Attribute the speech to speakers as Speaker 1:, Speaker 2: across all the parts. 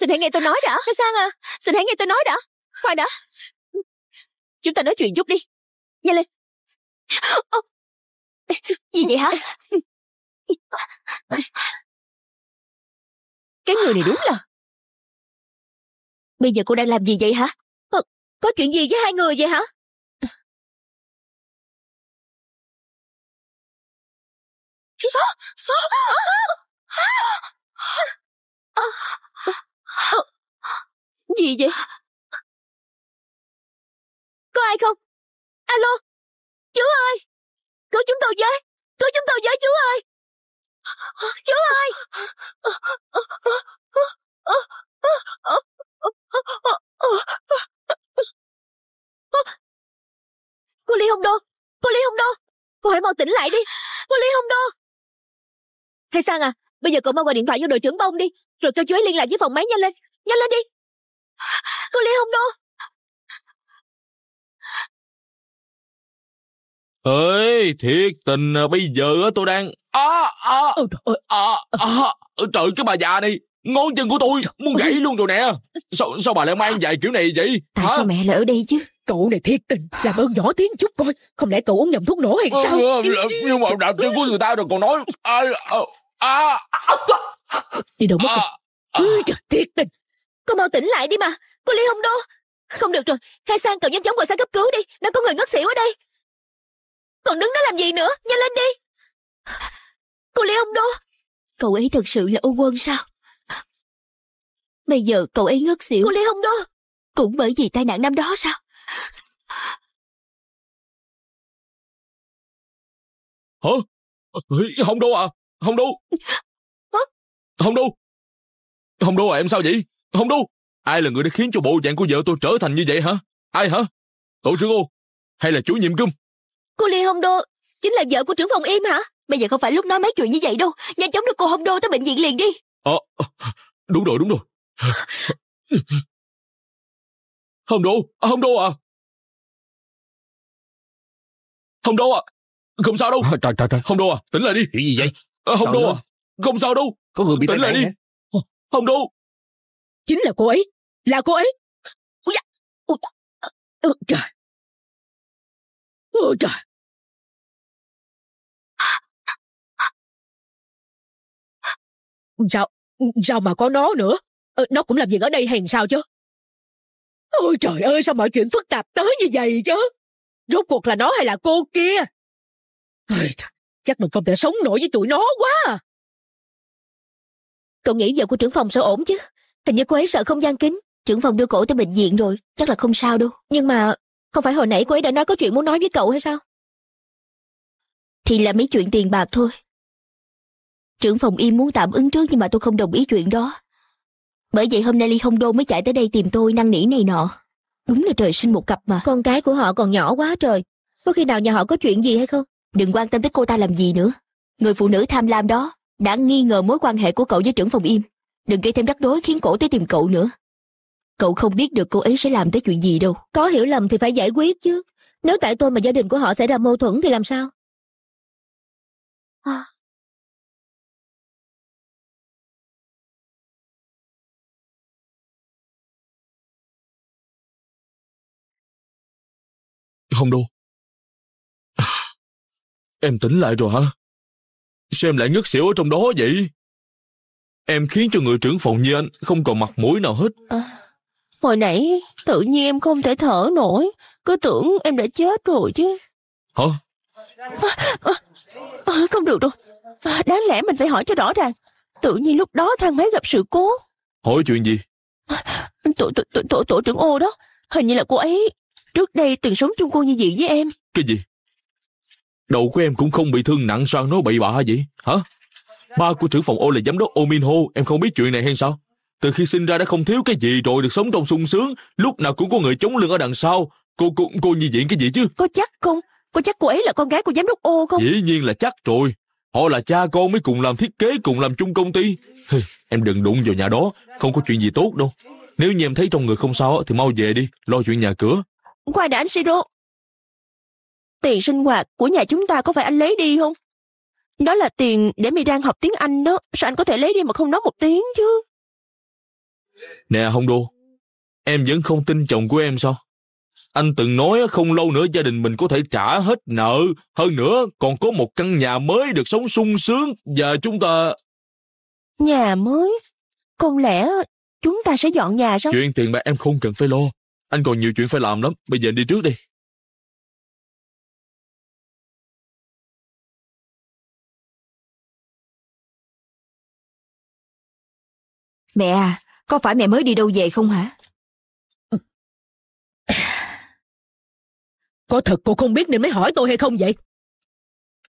Speaker 1: Xin hãy nghe tôi nói đã. Sang à? Xin hãy nghe tôi nói đã. Khoan đã. Chúng ta nói chuyện chút đi. Nhanh lên. Gì vậy hả? Cái người này đúng là... Bây giờ cô đang làm gì vậy hả? Có chuyện gì với hai người vậy hả? Gì vậy? Có ai không? Alo, chú ơi, cứu chúng tôi giới cứu chúng tôi giới chú ơi. Chú ơi. Cô Ly Hồng Đô, cô Ly Hồng Đô, cô hãy mau tỉnh lại đi, cô Ly Hồng Đô. thầy sang à, bây giờ cậu mau gọi điện thoại cho đội trưởng bông đi, rồi tôi chú ấy liên lạc với phòng máy nhanh lên Nhanh lên đi Cô Ly không đâu ơi thiệt
Speaker 2: tình bây giờ tôi đang
Speaker 1: à, à, trời à, à, trời cái bà
Speaker 2: già này ngón chân của tôi muốn gãy luôn rồi nè sao sao bà lại mang giày kiểu này vậy
Speaker 3: tại Hả? sao mẹ lại ở đây chứ cậu này thiệt tình làm ơn nhỏ tiếng chút coi không lẽ cậu uống nhầm thuốc nổ hay sao nhưng mà đạp
Speaker 2: chân của người ta rồi còn nói à, à, à
Speaker 3: đi đâu mất à, trời, à. thiệt tình cô mau tỉnh lại đi mà cô ly hồng đô không được rồi khai sang cậu nhanh chóng gọi xe cấp cứu đi nó có người ngất xỉu ở đây còn đứng đó làm gì nữa nhanh lên đi cô ly hồng đô cậu ấy thật sự là ô quân sao
Speaker 1: bây giờ cậu ấy ngất xỉu cô ly hồng đô cũng bởi vì tai nạn năm đó sao hả hồng đô à hồng đô Hồng Đô! Hồng Đô à em sao vậy? Hồng Đô! Ai là người đã khiến cho bộ dạng của vợ tôi trở thành như vậy
Speaker 2: hả? Ai hả? Tổ trưởng ô? Hay là chủ nhiệm cung?
Speaker 1: Cô Lê Hồng Đô, chính là
Speaker 3: vợ của trưởng phòng im hả? Bây giờ không phải lúc nói mấy chuyện như vậy đâu. Nhanh chóng đưa cô Hồng Đô tới bệnh viện liền đi.
Speaker 2: Ờ, à,
Speaker 1: đúng rồi, đúng rồi. Hồng Đô, à, Hồng Đô à! Hồng Đô à! Không sao đâu. Trời, trời, trời. Hồng Đô à, tỉnh lại đi. Chuyện gì vậy? Ờ, Hồng Đô à, không sao đâu. Có người bị tai nạn đi. Hả? Ờ, không đâu. Chính là cô ấy. Là cô ấy. Ôi trời. Ôi trời. Sao, sao mà có nó nữa? Ờ, nó cũng làm việc ở đây hèn sao chứ? Ôi trời ơi, sao mọi chuyện phức tạp tới như vậy chứ? Rốt cuộc là nó hay là cô kia? Ôi, chắc mình không thể sống nổi với tụi nó quá à. Cậu
Speaker 3: nghĩ vợ của trưởng phòng sẽ ổn chứ? Hình như cô ấy sợ không gian kính. Trưởng phòng đưa cổ tới bệnh viện rồi, chắc là không sao đâu. Nhưng mà, không phải hồi nãy cô ấy đã nói có chuyện muốn nói với cậu hay sao? Thì là mấy chuyện tiền bạc thôi. Trưởng phòng im muốn tạm ứng trước nhưng mà tôi không đồng ý chuyện đó. Bởi vậy hôm nay Ly Hồng Đô mới chạy tới đây tìm tôi năn nỉ này nọ. Đúng là trời sinh một cặp mà. Con cái của họ còn nhỏ quá trời. Có khi nào nhà họ có chuyện gì hay không? Đừng quan tâm tới cô ta làm gì nữa. Người phụ nữ tham lam đó đã nghi ngờ mối quan hệ của cậu với trưởng phòng im đừng gây thêm rắc rối khiến cổ tới tìm cậu nữa cậu không biết được cô ấy sẽ làm tới chuyện gì đâu
Speaker 1: có hiểu lầm thì phải giải quyết chứ nếu tại tôi mà gia đình của họ xảy ra mâu thuẫn thì làm sao à. hồng đô à, em tỉnh lại rồi hả xem lại ngất xỉu ở trong đó vậy? Em khiến
Speaker 2: cho người trưởng phòng như anh không còn mặt mũi nào hết.
Speaker 3: À, hồi nãy tự nhiên em không thể thở nổi, cứ tưởng em đã chết rồi chứ.
Speaker 1: Hả? À,
Speaker 3: à, à, không được đâu. À, đáng lẽ mình phải hỏi cho rõ ràng. Tự nhiên lúc đó thang máy gặp sự cố.
Speaker 2: Hỏi chuyện gì? À,
Speaker 3: tổ, tổ, tổ, tổ, tổ trưởng ô đó, hình như là cô ấy trước đây từng sống chung cô như vậy với em.
Speaker 2: Cái gì? Đầu của em cũng không bị thương nặng sao nó bậy bạ vậy? Hả? Ba của trưởng phòng ô là giám đốc Ominho, em không biết chuyện này hay sao? Từ khi sinh ra đã không thiếu cái gì rồi, được sống trong sung sướng, lúc nào cũng có người chống lưng ở đằng sau. Cô cô cô như diện cái gì chứ? Có chắc không?
Speaker 3: Có chắc cô ấy là con gái của giám đốc ô không?
Speaker 2: Dĩ nhiên là chắc rồi. Họ là cha con mới cùng làm thiết kế, cùng làm chung công ty. em đừng đụng vào nhà đó, không có chuyện gì tốt đâu. Nếu như em thấy trong người không sao thì mau về đi, lo chuyện nhà cửa.
Speaker 3: Khoan đã anh Siro, tiền sinh hoạt của nhà chúng ta có phải anh lấy đi không? Đó là tiền để mày đang học tiếng Anh đó, sao anh có thể lấy đi mà không nói một tiếng chứ?
Speaker 2: Nè Hồng Đô, em vẫn không tin chồng của em sao? Anh từng nói không lâu nữa gia đình mình có thể trả hết nợ, hơn nữa còn có một căn nhà mới được sống sung sướng và chúng ta...
Speaker 3: Nhà mới?
Speaker 1: Không lẽ chúng ta sẽ dọn nhà sao? Chuyện tiền bạc em không cần phải lo, anh còn nhiều chuyện phải làm lắm, bây giờ đi trước đi. Mẹ à, có phải mẹ mới đi đâu về không hả? Có thật cô không biết nên mới hỏi tôi hay không vậy?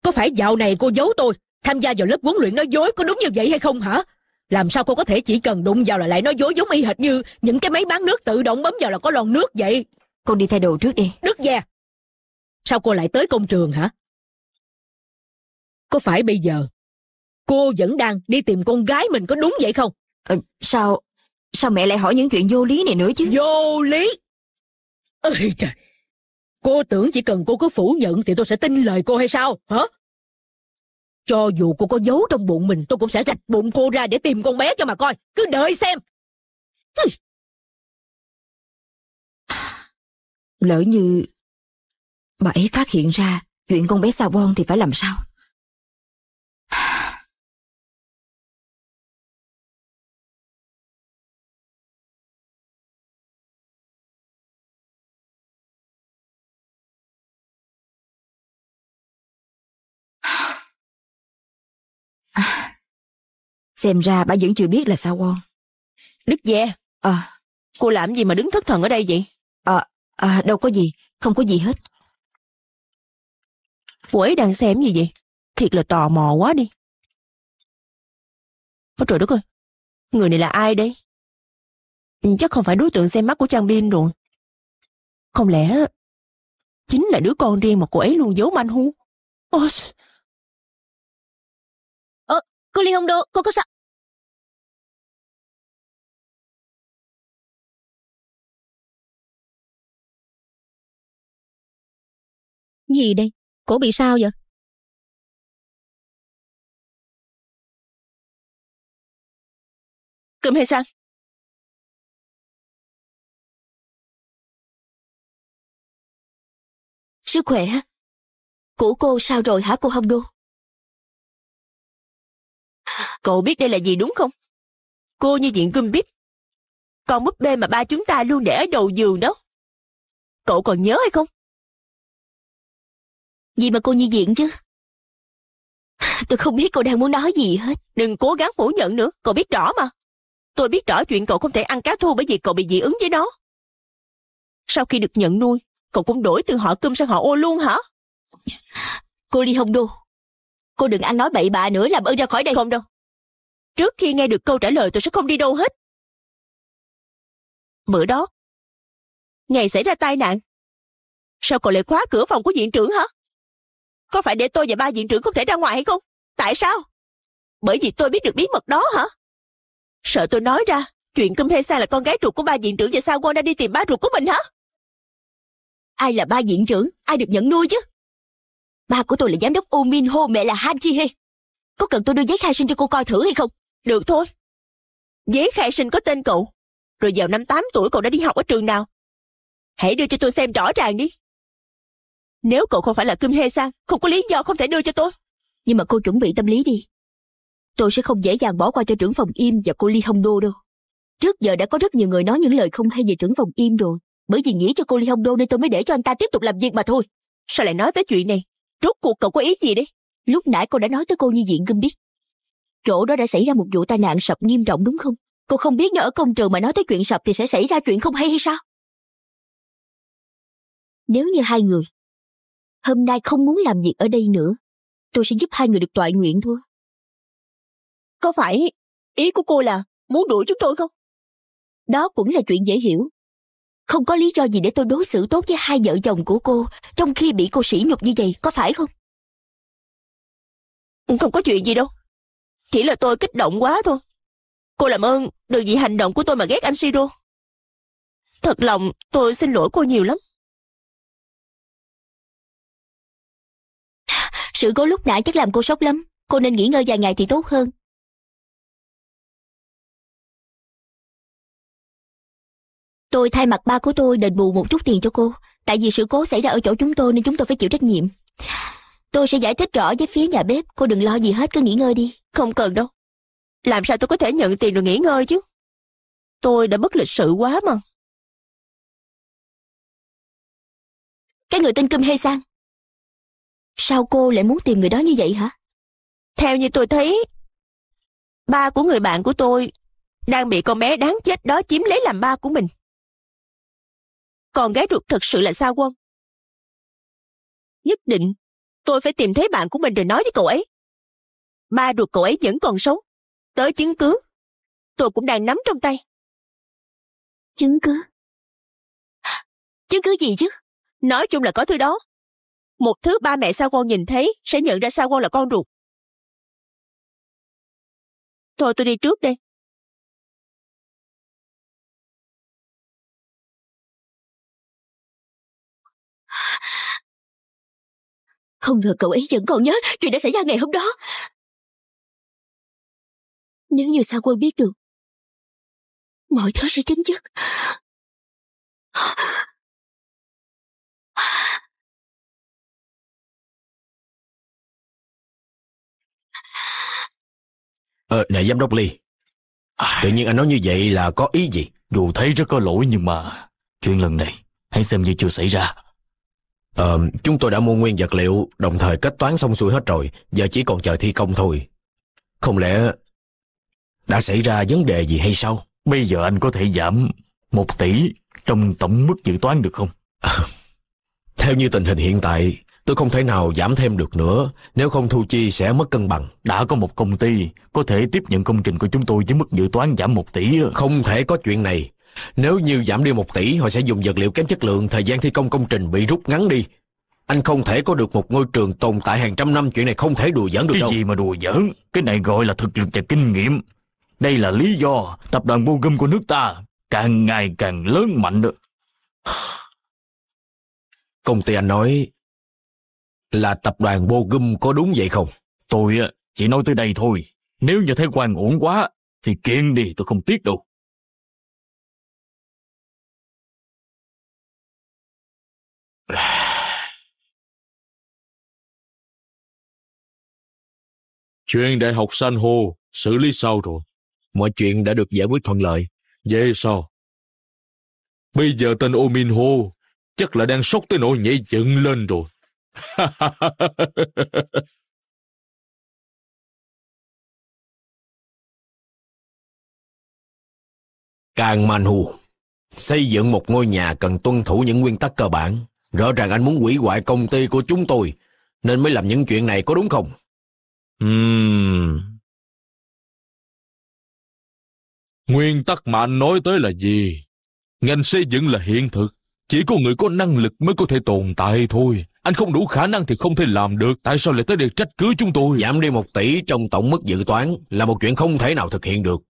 Speaker 3: Có phải dạo này cô giấu tôi, tham gia vào lớp huấn luyện nói dối có đúng như vậy hay không hả? Làm sao cô có thể chỉ cần đụng vào là lại nói dối giống y hệt như những cái máy bán nước tự động bấm vào là có lon nước vậy?
Speaker 1: Con đi thay đồ trước đi. Đức gia! Sao cô lại tới công trường hả? Có phải bây giờ cô vẫn đang đi tìm con gái mình có đúng vậy không?
Speaker 3: Ờ, sao, sao mẹ lại hỏi những chuyện vô lý này nữa chứ? Vô lý? Ôi trời, cô tưởng chỉ cần cô có phủ nhận thì tôi sẽ tin lời cô hay sao, hả?
Speaker 1: Cho dù cô có giấu trong bụng mình, tôi cũng sẽ rạch bụng cô ra để tìm con bé cho mà coi. Cứ đợi xem. Lỡ như bà ấy phát hiện ra chuyện con bé sao Bon thì phải làm sao? Xem ra bà vẫn chưa biết là sao Won. Đức Dê, à, cô làm gì mà đứng thất thần ở đây vậy? À, à, đâu có gì, không có gì hết. Cô ấy đang xem gì vậy? Thiệt là tò mò quá đi. Ôi trời đất ơi, người này là ai đây? Ừ, chắc không phải đối tượng xem mắt của Trang Bin rồi. Không lẽ chính là đứa con riêng mà cô ấy luôn giấu manh hu? Ôi, cô ly hông đô cô có sao gì đây cổ bị sao vậy cơm hay sang sức khỏe của cô sao rồi hả cô hông đô Cậu biết đây là gì đúng không? Cô như diện Gumbit. Con búp bê mà ba chúng ta luôn để ở đầu giường đó. Cậu còn nhớ hay không? Gì mà cô như diện chứ? Tôi không biết cô đang muốn nói gì hết. Đừng cố gắng phủ nhận nữa, cậu biết rõ
Speaker 3: mà. Tôi biết rõ chuyện cậu không thể ăn cá thu bởi vì cậu bị dị ứng với nó. Sau khi được nhận nuôi, cậu cũng đổi từ họ cơm sang họ ô luôn hả? Cô đi không Đô,
Speaker 1: cô đừng ăn nói bậy bạ nữa làm ơn ra khỏi đây. Không đâu, Trước khi nghe được câu trả lời tôi sẽ không đi đâu hết. Bữa đó, ngày xảy ra tai nạn, sao cậu lại khóa cửa phòng của viện trưởng hả? Có phải để tôi và
Speaker 3: ba viện trưởng không thể ra ngoài hay không? Tại sao? Bởi vì tôi biết được bí mật đó hả? Sợ tôi nói ra, chuyện Kim Hê Sang là con gái ruột của ba viện trưởng và sao Won đã đi tìm ba ruột của mình hả? Ai là ba viện trưởng, ai được nhận nuôi chứ? Ba của tôi là giám đốc U Min Ho, mẹ là Han Ji Hê. Có cần tôi đưa giấy khai sinh cho cô coi thử hay không? Được thôi. Giấy khai sinh có tên cậu. Rồi vào năm 8 tuổi cậu đã đi học ở trường nào? Hãy đưa cho tôi xem rõ ràng đi. Nếu cậu không phải là Kim Hê Sang, không có lý do không thể đưa cho tôi. Nhưng mà cô chuẩn bị tâm lý đi. Tôi sẽ không dễ dàng bỏ qua cho trưởng phòng im và cô Ly Hồng Đô đâu. Trước giờ đã có rất nhiều người nói những lời không hay về trưởng phòng im rồi. Bởi vì nghĩ cho cô Ly Hồng Đô nên tôi mới để cho anh ta tiếp tục làm việc mà thôi. Sao lại nói tới chuyện này? Rốt cuộc cậu có ý gì đi? Lúc nãy cô đã nói tới cô như diện Kim biết chỗ đó đã xảy ra một vụ tai nạn sập nghiêm trọng
Speaker 1: đúng không? Cô không biết nếu ở công trường mà nói tới chuyện sập thì sẽ xảy ra chuyện không hay hay sao? Nếu như hai người hôm nay không muốn làm việc ở đây nữa, tôi sẽ giúp hai người được toại nguyện thôi. Có phải ý của cô là muốn đuổi chúng tôi không? Đó cũng là chuyện dễ hiểu. Không có lý do gì để tôi
Speaker 3: đối xử tốt với hai vợ chồng của cô trong khi bị cô sỉ nhục như vậy, có phải không?
Speaker 1: Không có chuyện gì đâu. Chỉ là tôi kích động quá thôi. Cô làm ơn, đừng vì hành động của tôi mà ghét anh Siro. Thật lòng, tôi xin lỗi cô nhiều lắm. Sự cố lúc nãy chắc làm cô sốc lắm. Cô nên nghỉ ngơi vài ngày thì tốt hơn. Tôi thay mặt ba của tôi đền bù một chút tiền cho cô. Tại vì sự cố xảy ra ở chỗ chúng tôi nên chúng tôi phải chịu trách nhiệm. Tôi sẽ giải thích rõ với phía nhà bếp, cô đừng lo gì hết, cứ nghỉ ngơi đi. Không cần đâu. Làm sao tôi có thể nhận tiền rồi nghỉ ngơi chứ? Tôi đã bất lịch sự quá mà. Cái người tên Kim hay Sang. Sao cô lại muốn tìm người đó như vậy hả? Theo như tôi thấy, ba của người bạn của tôi đang bị con bé đáng chết đó chiếm lấy làm ba của mình. Còn gái ruột thật sự là sao quân. Nhất định tôi phải tìm thấy bạn của mình rồi nói với cậu ấy ma ruột cậu ấy vẫn còn sống tới chứng cứ tôi cũng đang nắm trong tay chứng cứ chứng cứ gì chứ nói chung là có thứ đó một thứ ba mẹ sao con nhìn thấy sẽ nhận ra sao con là con ruột thôi tôi đi trước đây Không ngờ cậu ấy vẫn còn nhớ chuyện đã xảy ra ngày hôm đó. Nếu như sao Quân biết được, mọi thứ sẽ chấm dứt. Ờ, này giám đốc Ly,
Speaker 4: à. tự nhiên anh nói như vậy là có ý gì? Dù thấy rất có lỗi nhưng mà chuyện lần này hãy xem như chưa xảy ra. Ờ, chúng tôi đã mua nguyên vật liệu, đồng thời kết toán xong xuôi hết rồi, giờ chỉ còn chờ thi công thôi. Không lẽ đã xảy ra vấn đề gì hay sao? Bây giờ anh có thể giảm một tỷ trong tổng mức dự toán được không? À, theo như tình hình hiện tại, tôi không thể nào giảm thêm được nữa, nếu không thu chi sẽ mất cân bằng. Đã có một công ty có thể tiếp nhận công trình của chúng tôi với mức dự toán giảm một tỷ. Không thể có chuyện này, nếu như giảm đi một tỷ, họ sẽ dùng vật liệu kém chất lượng, thời gian thi công công trình bị rút ngắn đi. Anh không thể có được một ngôi trường tồn tại hàng trăm năm, chuyện này không thể đùa giỡn được cái đâu. Cái gì mà đùa giỡn, cái này gọi là thực lực và kinh nghiệm. Đây là lý do tập đoàn bô Bogum của nước ta càng ngày càng lớn mạnh được. Công ty anh nói là tập đoàn bô Bogum có đúng
Speaker 1: vậy không? Tôi chỉ nói tới đây thôi. Nếu như thấy quan uổng quá thì kiện đi tôi không tiếc đâu. Chuyện đại học san hô xử lý sau rồi? Mọi chuyện
Speaker 2: đã được giải quyết thuận lợi. Vậy sao? Bây giờ tên Omin Ho
Speaker 1: chắc là đang sốc tới nỗi nhảy dựng lên rồi. Càng Manhu xây dựng một ngôi nhà cần tuân thủ những
Speaker 4: nguyên tắc cơ bản. Rõ ràng anh muốn hủy hoại công ty của chúng tôi, nên mới làm những chuyện này có đúng
Speaker 1: không? Uhm. Nguyên tắc mà anh nói tới là gì? Ngành xây dựng là hiện thực. Chỉ có
Speaker 2: người
Speaker 4: có năng lực mới có thể tồn tại thôi. Anh không đủ khả năng thì không thể làm được. Tại sao lại tới đây trách cứ chúng tôi? Giảm đi một tỷ trong tổng mức dự toán là một chuyện không thể nào thực hiện được.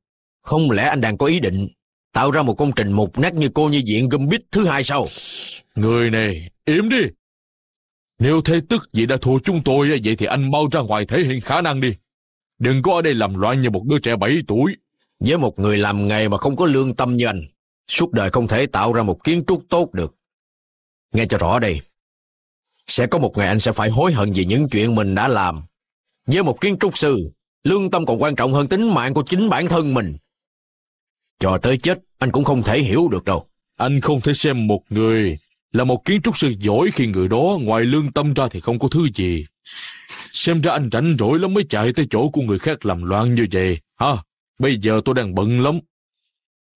Speaker 4: Không lẽ anh đang có ý định tạo ra một công trình mục nát như cô như diện gâm bít thứ hai sao?
Speaker 2: Người này, im đi! Nếu thế tức vậy đã thua chúng tôi, vậy thì anh mau
Speaker 4: ra ngoài thể hiện khả năng đi. Đừng có ở đây làm loạn như một đứa trẻ 7 tuổi. Với một người làm nghề mà không có lương tâm như anh, suốt đời không thể tạo ra một kiến trúc tốt được. Nghe cho rõ đây. Sẽ có một ngày anh sẽ phải hối hận vì những chuyện mình đã làm. Với một kiến trúc sư, lương tâm còn quan trọng hơn tính mạng của chính bản thân mình. Cho tới chết, anh cũng không thể hiểu được đâu. Anh không thể xem một người
Speaker 2: là một kiến trúc sư giỏi khi người đó ngoài lương tâm ra thì không có thứ gì. Xem ra anh rảnh rỗi lắm mới chạy tới chỗ của người khác làm loạn như vậy. Ha, bây giờ tôi đang bận
Speaker 1: lắm.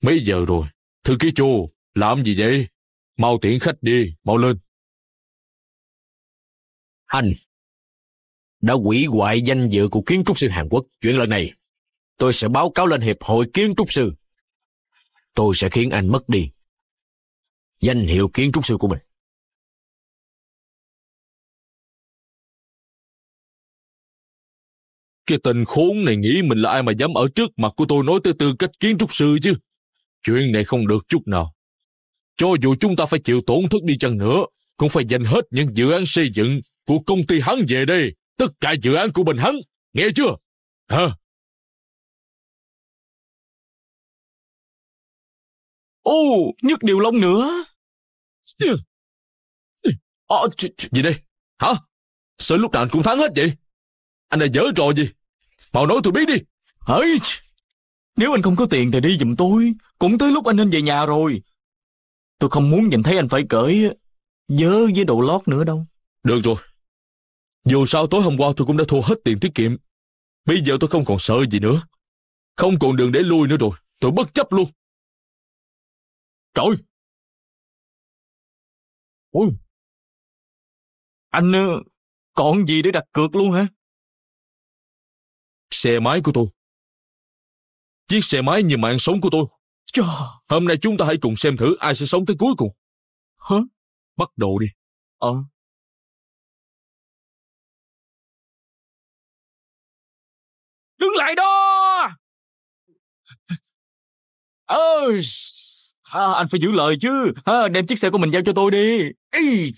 Speaker 1: Mấy giờ rồi? Thư ký chu, làm gì vậy? Mau tiễn khách đi, mau lên. Anh, đã hủy hoại danh dự của kiến trúc sư Hàn Quốc. Chuyện lần này, tôi sẽ báo cáo lên Hiệp hội Kiến trúc sư. Tôi sẽ khiến anh mất đi danh hiệu kiến trúc sư của mình. Cái tên khốn này nghĩ mình là ai mà dám ở trước mặt của tôi nói tới tư cách
Speaker 2: kiến trúc sư chứ. Chuyện này không được chút nào. Cho dù chúng ta phải chịu tổn thất đi chăng nữa, cũng phải dành hết những dự án xây dựng của công ty hắn về đây. Tất cả
Speaker 1: dự án của mình hắn, nghe chưa? Hả? Ồ, nhất điều lông nữa. Ờ, à, gì đây? Hả? Sợ lúc nào cũng thắng hết vậy?
Speaker 2: Anh đã dở trò gì? mau nói tôi biết đi. Hỡi! Nếu anh không có tiền thì đi giùm tôi. Cũng tới lúc anh nên về nhà rồi. Tôi không muốn nhìn thấy anh phải cởi dớ với đồ lót nữa đâu. Được rồi. Dù sao tối hôm qua tôi cũng đã
Speaker 1: thua hết tiền tiết kiệm. Bây giờ tôi không còn sợ gì nữa. Không còn đường để lui nữa rồi. Tôi bất chấp luôn. Trời ôi anh ờ, còn gì để đặt cược luôn hả? Xe máy của tôi. Chiếc xe máy như mạng sống của tôi. Chà. Hôm nay chúng ta hãy cùng xem thử ai sẽ sống tới cuối cùng. Hả? Bắt đầu đi. Ờ. Đứng lại đó! Ôi! à, anh phải giữ lời chứ à, đem chiếc xe của mình giao cho tôi đi Ê.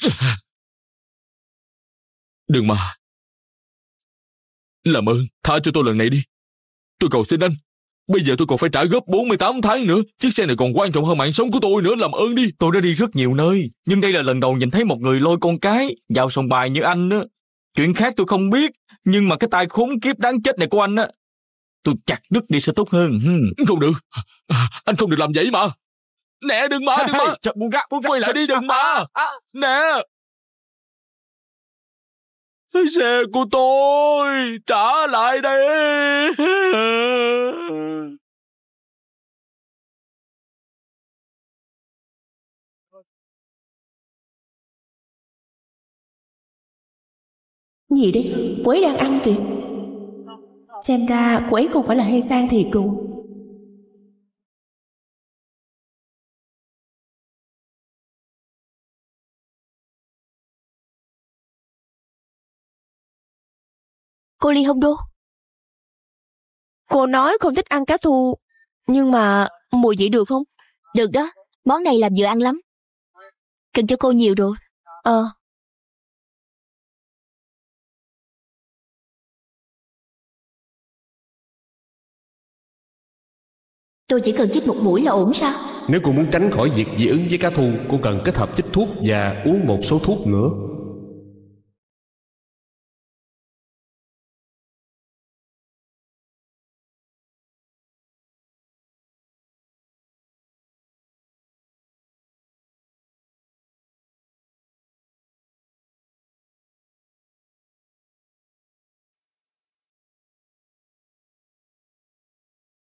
Speaker 1: đừng mà làm ơn tha cho tôi lần này đi tôi cầu xin anh Bây giờ tôi còn phải trả góp
Speaker 2: 48 tháng nữa Chiếc xe này còn quan trọng hơn mạng sống của tôi nữa Làm ơn đi Tôi đã đi rất nhiều nơi Nhưng đây là lần đầu nhìn thấy một người lôi con cái Vào sòng bài như anh á Chuyện khác tôi không biết Nhưng mà cái tai khốn kiếp đáng chết này của anh á Tôi chặt đứt đi sẽ tốt hơn Không được
Speaker 1: Anh không được làm vậy mà Nè đừng mà, đừng mà. Chậm buông ra, buông ra. Quay lại đi đừng mà. À, à. Nè. Xe của tôi, trả lại đây. Gì đấy, cô đang ăn kìa Xem ra cô không phải là hay sang thì cùng Cô Ly Hồng Đô. Cô nói không thích ăn cá thu, nhưng mà mùi vị được không? Được đó, món này làm vừa ăn lắm. Cần cho cô nhiều rồi. Ờ. Tôi chỉ cần chích một mũi là ổn sao? Nếu cô muốn tránh khỏi việc dị ứng với cá thu, cô cần kết hợp chích thuốc và uống một số thuốc nữa.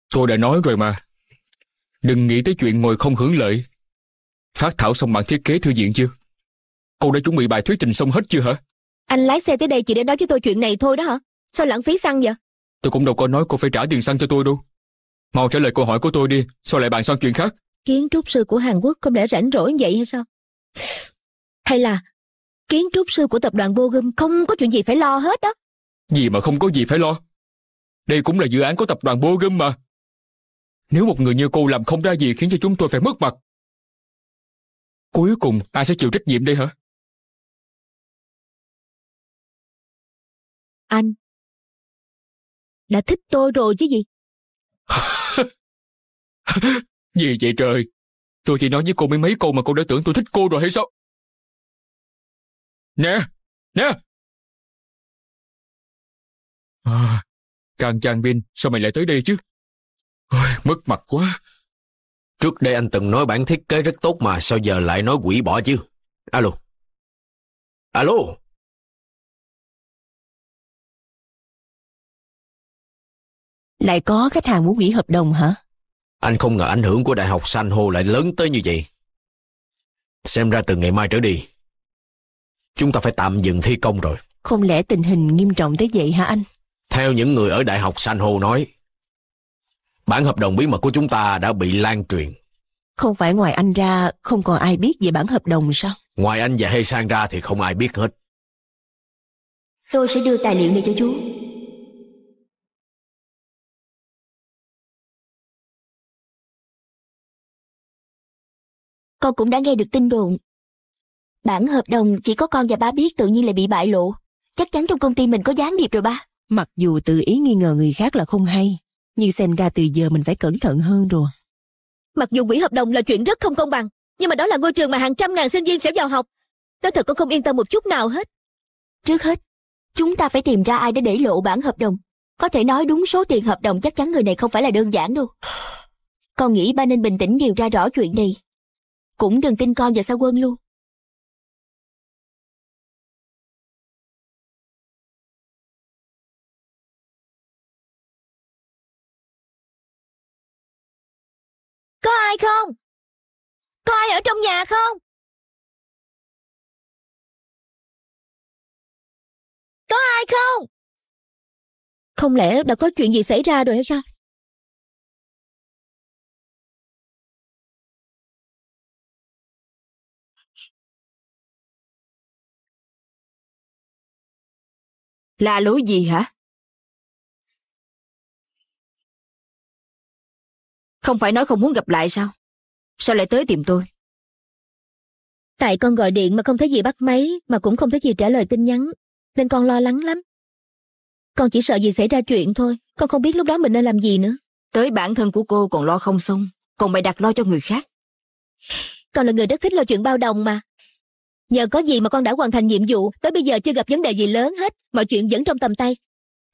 Speaker 1: Tôi đã nói rồi mà. Đừng nghĩ tới chuyện ngồi không hưởng lợi. Phát thảo xong bản thiết kế thư viện chưa?
Speaker 2: Cô đã chuẩn bị bài thuyết trình xong hết chưa hả?
Speaker 3: Anh lái xe tới đây chỉ để nói với tôi chuyện này thôi đó hả? Sao lãng phí xăng vậy?
Speaker 2: Tôi cũng đâu có nói cô phải trả tiền xăng cho tôi đâu. Mau trả lời câu hỏi của tôi đi, sao lại bàn sang chuyện khác?
Speaker 3: Kiến trúc sư của Hàn Quốc không lẽ rảnh rỗi như vậy hay sao?
Speaker 1: Hay là kiến trúc sư của tập đoàn Bogum không có chuyện gì phải lo hết đó? Gì mà không có gì phải lo? Đây cũng là dự án của tập đoàn Bogum mà. Nếu một người như cô làm không ra gì khiến cho chúng tôi phải mất mặt, cuối cùng ai sẽ chịu trách nhiệm đây hả? Anh đã thích tôi rồi chứ gì? gì vậy trời? Tôi chỉ nói với cô mấy mấy câu mà cô đã tưởng tôi thích cô rồi hay sao? Nè! Nè! À, càng chàng Vin, sao mày lại tới đây chứ? Ôi, mất mặt quá. Trước đây anh từng nói bản thiết kế rất tốt mà sao giờ lại nói quỷ bỏ chứ? Alo. Alo. Lại có khách hàng muốn hủy hợp đồng hả? Anh không ngờ ảnh hưởng của đại học San hô lại lớn tới như vậy. Xem ra từ ngày mai
Speaker 4: trở đi, chúng ta phải tạm dừng thi công rồi.
Speaker 3: Không lẽ tình hình nghiêm trọng tới vậy hả anh?
Speaker 4: Theo những người ở đại học San hô nói, Bản hợp đồng bí mật của chúng ta đã bị lan truyền.
Speaker 3: Không phải ngoài anh ra không còn ai biết về bản hợp đồng sao?
Speaker 1: Ngoài anh và Hê Sang ra thì không ai biết hết. Tôi sẽ đưa tài liệu này cho chú. Con cũng đã nghe được tin đồn. Bản hợp đồng chỉ có con và ba biết tự nhiên lại bị bại lộ. Chắc chắn trong công ty mình có gián điệp rồi ba.
Speaker 3: Mặc dù tự ý nghi ngờ người khác là không hay, nhưng xem ra từ giờ mình phải cẩn thận hơn rồi. Mặc dù quỹ hợp đồng là chuyện rất không công bằng, nhưng mà đó là ngôi trường mà hàng trăm ngàn sinh viên sẽ vào học. Nói thật con không yên tâm một chút nào hết. Trước hết, chúng ta phải tìm ra ai đã để lộ bản hợp đồng. Có thể nói đúng số tiền hợp đồng chắc chắn người này không phải là đơn giản đâu.
Speaker 1: Con nghĩ ba nên bình tĩnh điều tra rõ chuyện này. Cũng đừng tin con và sao quân luôn. Có ai không? Có ai ở trong nhà không? Có ai không? Không lẽ đã có chuyện gì xảy ra rồi hay sao? Là lũ gì hả? Không phải nói không muốn gặp lại sao? Sao lại tới tìm tôi? Tại con gọi điện mà không thấy gì bắt máy, mà cũng không thấy gì trả lời tin nhắn, nên con lo lắng lắm.
Speaker 3: Con chỉ sợ gì xảy ra chuyện thôi, con không biết lúc đó mình nên làm gì nữa. Tới bản thân của cô còn lo không xong, còn mày đặt lo cho người khác. Con là người rất thích lo chuyện bao đồng mà. Nhờ có gì mà con đã hoàn thành nhiệm vụ, tới bây giờ chưa gặp vấn đề gì lớn hết, mọi chuyện vẫn trong tầm tay.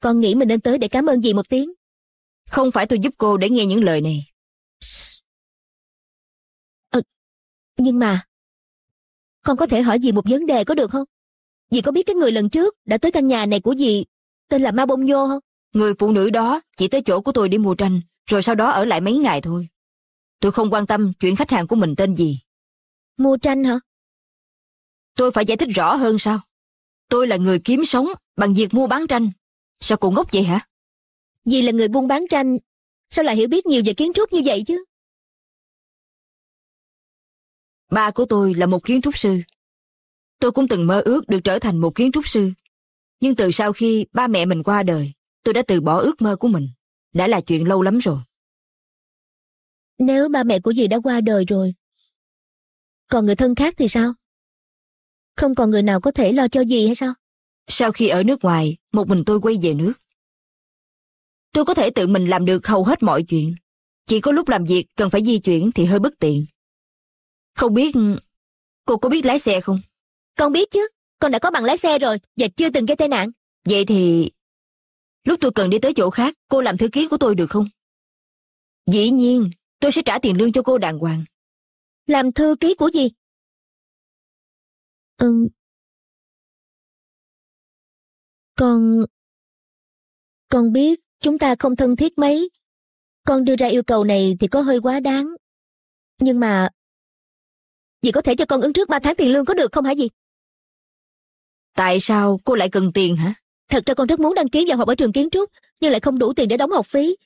Speaker 1: Con nghĩ mình nên tới để cảm ơn dì một tiếng. Không phải tôi giúp cô để nghe những lời này, Nhưng mà... Con có thể hỏi dì một vấn đề có được không? Dì có biết cái người lần trước đã tới căn nhà này của dì tên
Speaker 3: là Ma Bông Nhô không? Người phụ nữ đó chỉ tới chỗ của tôi đi mua tranh, rồi sau đó ở lại mấy ngày thôi.
Speaker 1: Tôi không quan tâm chuyện khách hàng của mình tên gì. Mua tranh hả? Tôi phải giải thích rõ hơn sao? Tôi là người kiếm sống bằng việc mua bán tranh. Sao cô ngốc vậy hả? Dì là người buôn bán tranh, sao lại hiểu biết nhiều về kiến trúc như vậy chứ? Ba của tôi là một kiến trúc sư. Tôi cũng từng mơ ước được trở thành một kiến trúc sư. Nhưng từ sau khi ba mẹ mình qua đời, tôi đã từ bỏ ước mơ của mình. Đã là chuyện lâu lắm rồi. Nếu ba mẹ của dì đã qua đời rồi, còn người thân khác thì sao?
Speaker 3: Không còn người nào có thể lo cho dì hay sao?
Speaker 1: Sau khi ở nước ngoài, một mình tôi quay về nước. Tôi có thể tự mình làm được hầu hết mọi chuyện. Chỉ có lúc làm việc cần phải di chuyển thì hơi bất tiện. Không biết... Cô có biết lái xe không? Con biết chứ. Con đã có bằng lái xe rồi và chưa từng gây tai nạn. Vậy thì... Lúc tôi cần đi tới chỗ khác, cô làm thư ký của tôi được không? Dĩ nhiên, tôi sẽ trả tiền lương cho cô đàng hoàng. Làm thư ký của gì? Ừ. Con... Con biết chúng ta không thân thiết mấy. Con đưa ra yêu cầu này thì có hơi quá đáng. Nhưng mà dì có thể cho con ứng trước 3 tháng tiền lương có được không hả dì tại sao cô lại cần tiền hả thật ra con rất muốn đăng ký
Speaker 3: vào học ở trường kiến trúc nhưng lại không đủ tiền để đóng học phí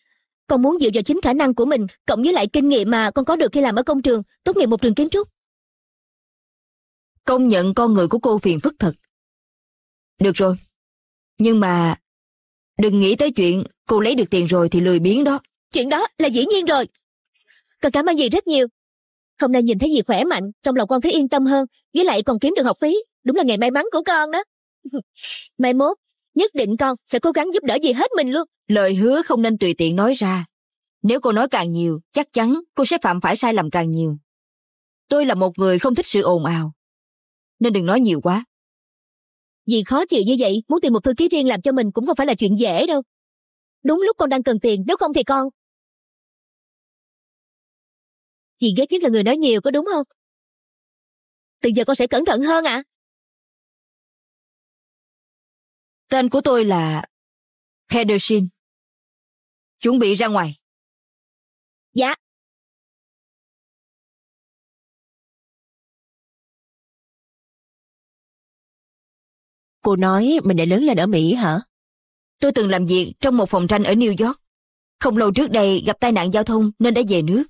Speaker 3: con muốn dựa vào chính khả năng của mình cộng với lại
Speaker 1: kinh nghiệm mà con có được khi làm ở công trường tốt nghiệp một trường kiến trúc công nhận con người của cô phiền phức thật được rồi nhưng mà đừng nghĩ tới chuyện cô lấy được tiền rồi thì lười biếng đó chuyện đó là dĩ nhiên rồi
Speaker 3: con cảm ơn dì rất nhiều hôm nay nhìn thấy dì khỏe mạnh trong lòng con thấy yên tâm hơn với lại còn kiếm được học phí đúng là ngày may mắn của con đó mai mốt nhất định con sẽ cố gắng giúp đỡ dì hết mình luôn lời hứa không nên tùy tiện nói ra nếu cô nói càng nhiều chắc chắn cô sẽ phạm phải sai lầm càng nhiều tôi là một người không thích sự ồn ào
Speaker 1: nên đừng nói nhiều quá vì khó chịu như vậy muốn tìm một thư ký riêng làm cho mình cũng không phải là chuyện dễ đâu đúng lúc con đang cần tiền nếu không thì con Dì ghét nhất là người nói nhiều có đúng không? Từ giờ con sẽ cẩn thận hơn ạ. À? Tên của tôi là Henderson. Chuẩn bị ra ngoài. Dạ. Cô nói mình đã lớn lên ở Mỹ hả? Tôi từng làm việc trong một phòng tranh ở New York. Không lâu trước đây gặp tai nạn giao thông nên đã về nước.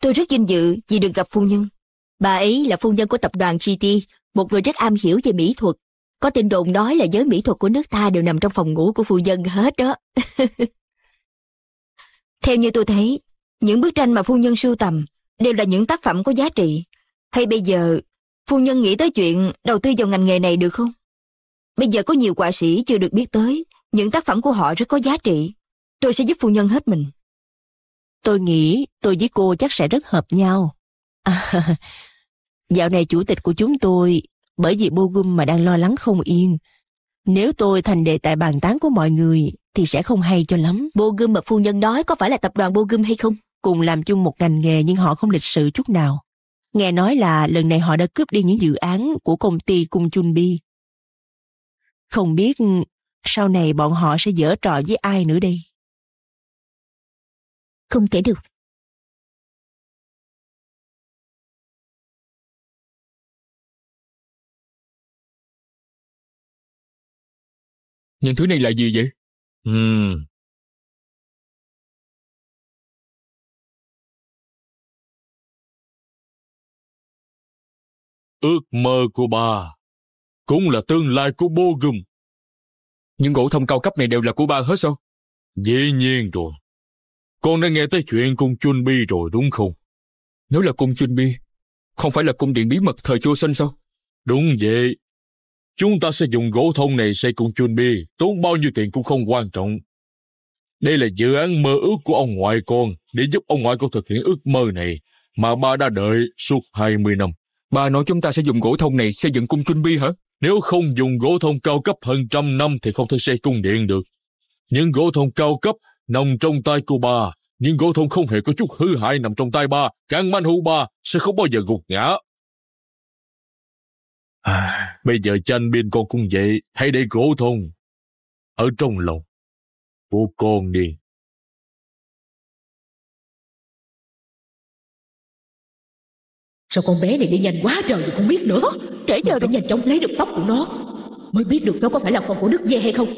Speaker 3: Tôi rất vinh dự vì được gặp phu nhân. Bà ấy là phu nhân của tập đoàn GT, một người rất am hiểu về mỹ thuật. Có tin đồn nói là giới mỹ thuật của nước ta đều nằm trong phòng ngủ của phu nhân hết đó. Theo như tôi thấy, những bức tranh mà phu nhân sưu tầm đều là những tác phẩm có giá trị. Hay bây giờ, phu nhân nghĩ tới chuyện đầu tư vào ngành nghề này được không? Bây giờ có nhiều họa sĩ chưa được biết tới, những tác phẩm của họ rất có giá trị. Tôi sẽ giúp phu nhân hết mình. Tôi nghĩ tôi với cô chắc sẽ rất hợp nhau. À, dạo này chủ tịch của chúng tôi bởi vì Bogum mà đang lo lắng không yên. Nếu tôi thành đề tài bàn tán của mọi người thì sẽ không hay cho lắm. Bogum và phu nhân đó có phải là tập đoàn Bogum hay không? Cùng làm chung một ngành nghề nhưng họ không lịch sự chút nào. Nghe nói là lần này họ đã cướp đi những dự án của công
Speaker 1: ty Cung Chun Bi. Không biết sau này bọn họ sẽ dở trò với ai nữa đây không thể được. Những thứ này là gì vậy? Ừm. Hmm. Ước mơ của bà cũng là tương lai của Bogum. Những gỗ thông cao cấp này đều là của
Speaker 2: bà hết sao? Dĩ nhiên rồi. Con đã nghe tới chuyện cung Chun Bi rồi đúng không? Nếu là cung Chun Bi, không phải là cung điện bí mật thời Chu Sinh sao? Đúng vậy. Chúng ta sẽ dùng gỗ thông này xây cung Chun Bi, tốn bao nhiêu tiền cũng không quan trọng. Đây là dự án mơ ước của ông ngoại con để giúp ông ngoại con thực hiện ước mơ này mà ba đã đợi suốt 20 năm. Ba nói chúng ta sẽ dùng gỗ thông này xây dựng cung Chun Bi hả? Nếu không dùng gỗ thông cao cấp hơn trăm năm thì không thể xây cung điện được. Những gỗ thông cao cấp Nằm trong tay cô ba nhưng gỗ thông không hề có chút hư hại nằm trong tay ba càng manh hữu ba sẽ không bao giờ gục ngã.
Speaker 1: À, bây giờ tranh bên con cũng vậy, hãy để gỗ thông. Ở trong lòng của con đi. Sao con bé này đi nhanh quá trời rồi không biết nữa Trễ giờ
Speaker 3: rồi nhanh chóng lấy được tóc của nó Mới biết được nó có phải là con của Đức Dê hay không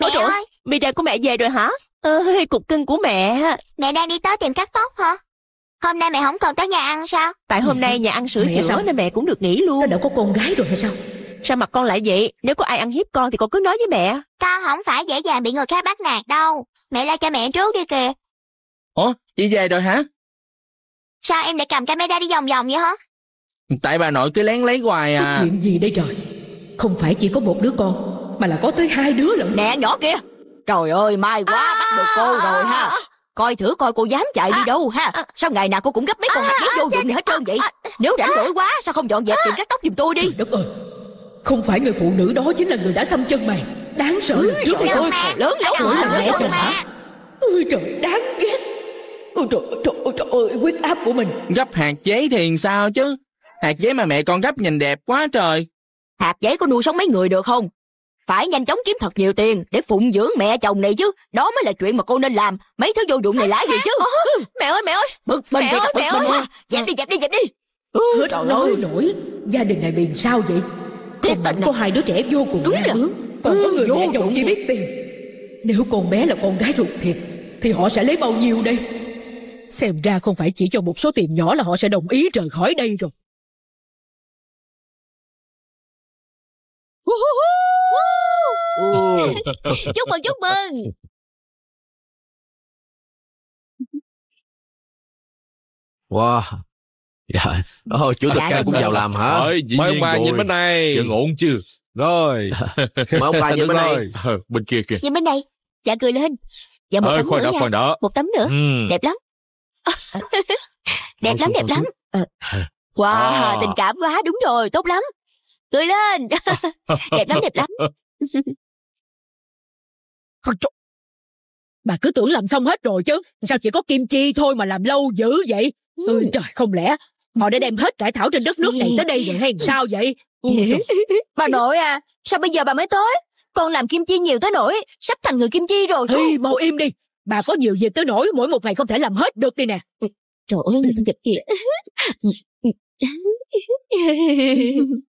Speaker 3: Mẹ Ôi trời ơi Mira của mẹ về rồi hả? Ơi, cục cưng của mẹ. Mẹ đang đi tới tìm cắt tóc hả? Hôm nay mẹ không còn tới nhà ăn sao? Tại hôm nay nhà ăn sửa mẹ chữa nên mẹ cũng được nghỉ luôn. Nó đã có con gái rồi hay sao? Sao mặt con lại vậy? Nếu có ai ăn hiếp con thì con cứ nói với mẹ. Con không phải dễ dàng bị người khác bắt nạt đâu. Mẹ la cho mẹ trước đi kìa. Ủa, đi về rồi hả? Sao em lại cầm camera đi vòng vòng vậy hả?
Speaker 2: Tại bà nội cứ lén
Speaker 3: lấy hoài à. Cái chuyện gì đây trời? Không phải chỉ có một đứa con, mà là có tới hai đứa lận. Nè, nhỏ kia, Trời ơi, may quá à. bắt được cô rồi ha. Coi thử coi cô dám chạy đi à. đâu ha. À. Sao ngày nào cô cũng gấp mấy con hạt giấy vô dụng này hết trơn vậy? Nếu rảnh rỗi quá, sao không dọn dẹp tiệm cắt tóc giùm tôi đi? Đất ơi, Không phải người phụ nữ đó chính là người đã xăm chân mày. Đáng sợ lần trước mày tôi lớn lắm lỗi là mẹ rồi hả? Ôi trời, đáng ghét. Ôi trời, trời, trời ơi, huyết áp của mình. Gấp hạt giấy thì sao chứ? Hạt giấy mà mẹ con gấp nhìn đẹp quá trời. Hạt giấy có nuôi sống mấy người được không? phải nhanh chóng kiếm thật nhiều tiền để phụng dưỡng mẹ chồng này chứ đó mới là chuyện mà cô nên làm mấy thứ vô dụng này lãi gì chứ mẹ ơi mẹ ơi bực mình thì bực mình à dẹp đi dẹp đi dẹp đi ừ, trời ơi nổi gia đình này liền sao vậy Thế còn tình có à. hai đứa trẻ vô cùng đúng là hướng còn có người vô mẹ như biết tiền nếu con bé là con gái ruột thiệt thì họ sẽ lấy bao nhiêu đây
Speaker 1: xem ra không phải chỉ cho một số tiền nhỏ là họ sẽ đồng ý rời khỏi đây rồi chúc mừng chúc mừng wow dạ oh, chủ tịch dạ, ca dạ, cũng vào dạ. làm hả Ôi, dĩ mấy ông ba nhìn bên này chuyện ổn
Speaker 2: chưa rồi mấy ông ba nhìn bên này ờ, bên kia kìa nhìn
Speaker 3: bên đây dạ cười lên dạ một Ôi, tấm nữa đó, nha đó. một tấm nữa ừ. đẹp lắm đẹp lắm đẹp lắm wow à. tình cảm quá đúng rồi
Speaker 1: tốt lắm cười lên đẹp lắm đẹp lắm Thôi trời. Bà cứ tưởng làm xong hết rồi chứ. Sao chỉ có Kim Chi thôi mà
Speaker 3: làm lâu dữ vậy? Ừ, trời, không lẽ họ đã đem hết cải thảo trên đất nước này ừ. tới đây vậy hay sao vậy? Ừ. bà nội à, sao bây giờ bà mới tới? Con làm kim chi nhiều tới nỗi sắp thành người kim chi rồi. Ê, mau im đi. Bà có nhiều việc tới nỗi mỗi một ngày không thể làm hết được đi
Speaker 1: nè. Trời ơi, người ta kìa.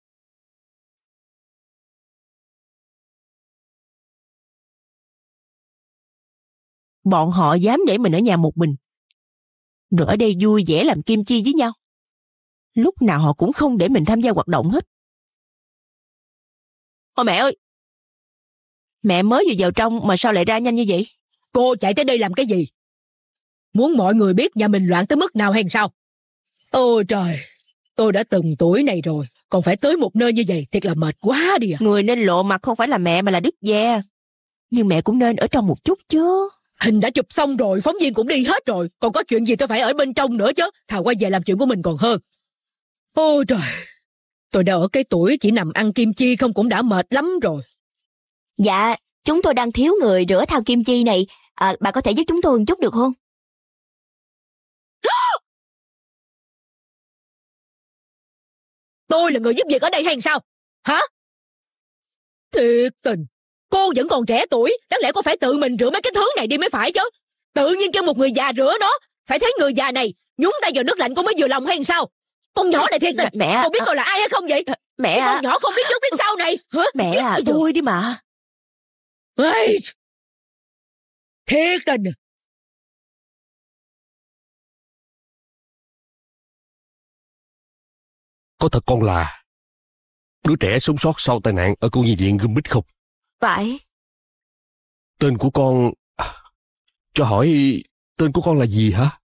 Speaker 1: bọn họ dám để mình ở nhà một mình. Rồi ở đây vui vẻ làm kim chi với nhau. Lúc nào họ cũng không để mình tham gia hoạt động hết. Ôi mẹ ơi! Mẹ mới vừa vào trong mà sao lại ra nhanh như vậy? Cô chạy tới đây làm cái gì? Muốn mọi người biết
Speaker 3: nhà mình loạn tới mức nào hay sao? Ôi trời! Tôi đã từng tuổi này rồi, còn phải tới một nơi như vậy thiệt là mệt quá đi à. Người nên lộ mặt không phải là mẹ mà là Đức Gia. Nhưng mẹ cũng nên ở trong một chút chứ. Hình đã chụp xong rồi, phóng viên cũng đi hết rồi. Còn có chuyện gì tôi phải ở bên trong nữa chứ. Thà quay về làm chuyện của mình còn hơn. Ôi trời, tôi đã ở cái tuổi chỉ nằm ăn kim chi không cũng đã mệt lắm rồi. Dạ, chúng tôi
Speaker 1: đang thiếu người rửa thao kim chi này. À, bà có thể giúp chúng tôi một chút được không? tôi là người giúp việc ở đây hay sao? Hả? Thiệt tình, Cô vẫn còn trẻ
Speaker 3: tuổi, đáng lẽ cô phải tự mình rửa mấy cái thứ này đi mới phải chứ. Tự nhiên cho một người già rửa đó, phải thấy người già này nhúng tay vào nước lạnh cô mới vừa lòng hay sao? Con nhỏ này thiệt tình, mẹ, à. cô biết tôi là ai hay không vậy?
Speaker 1: Ờ, mẹ, cái con à. nhỏ không biết trước biết sau này. Hả? Mẹ, Chết à, Thôi đi mà. Ê, thiệt tình. Có thật con là đứa trẻ sống sót sau tai nạn ở cô nhi viện Gumbit không? Phải. Tên của con... À, cho hỏi tên của con là gì hả?